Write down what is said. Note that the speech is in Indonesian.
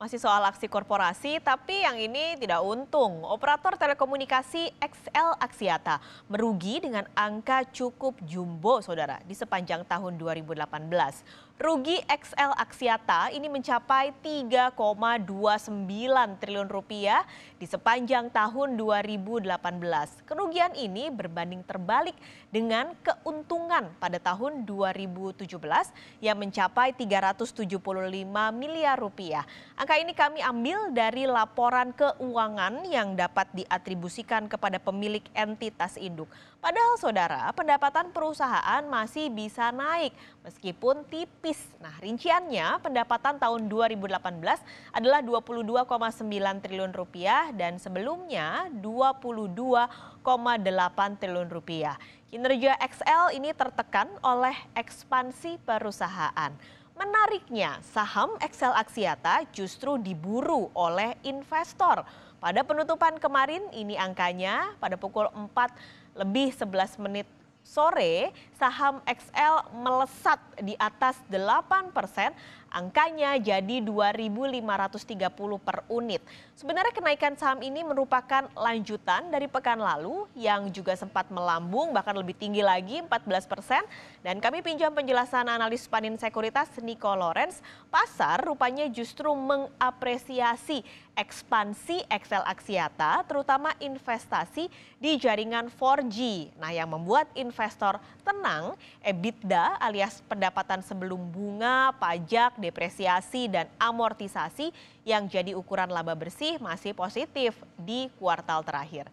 Masih soal aksi korporasi, tapi yang ini tidak untung. Operator telekomunikasi XL Aksiata merugi dengan angka cukup jumbo, saudara, di sepanjang tahun 2018. Rugi XL Aksiata ini mencapai 3,29 triliun rupiah di sepanjang tahun 2018. Kerugian ini berbanding terbalik dengan keuntungan pada tahun 2017 yang mencapai 375 miliar rupiah. Angka ini kami ambil dari laporan keuangan yang dapat diatribusikan kepada pemilik entitas induk. Padahal saudara, pendapatan perusahaan masih bisa naik meskipun tipis tipis. Nah, rinciannya pendapatan tahun 2018 adalah 22,9 triliun rupiah dan sebelumnya 22,8 triliun rupiah. Kinerja XL ini tertekan oleh ekspansi perusahaan. Menariknya, saham XL Aksiata justru diburu oleh investor. Pada penutupan kemarin, ini angkanya pada pukul 4 lebih 11 menit sore saham XL melesat di atas 8 persen, angkanya jadi 2.530 per unit. Sebenarnya kenaikan saham ini merupakan lanjutan dari pekan lalu yang juga sempat melambung bahkan lebih tinggi lagi 14 persen. Dan kami pinjam penjelasan analis Panin Sekuritas Nico Lawrence, pasar rupanya justru mengapresiasi ekspansi XL Aksiata terutama investasi di jaringan 4G. Nah yang membuat investasi investor tenang, EBITDA alias pendapatan sebelum bunga, pajak, depresiasi, dan amortisasi yang jadi ukuran laba bersih masih positif di kuartal terakhir.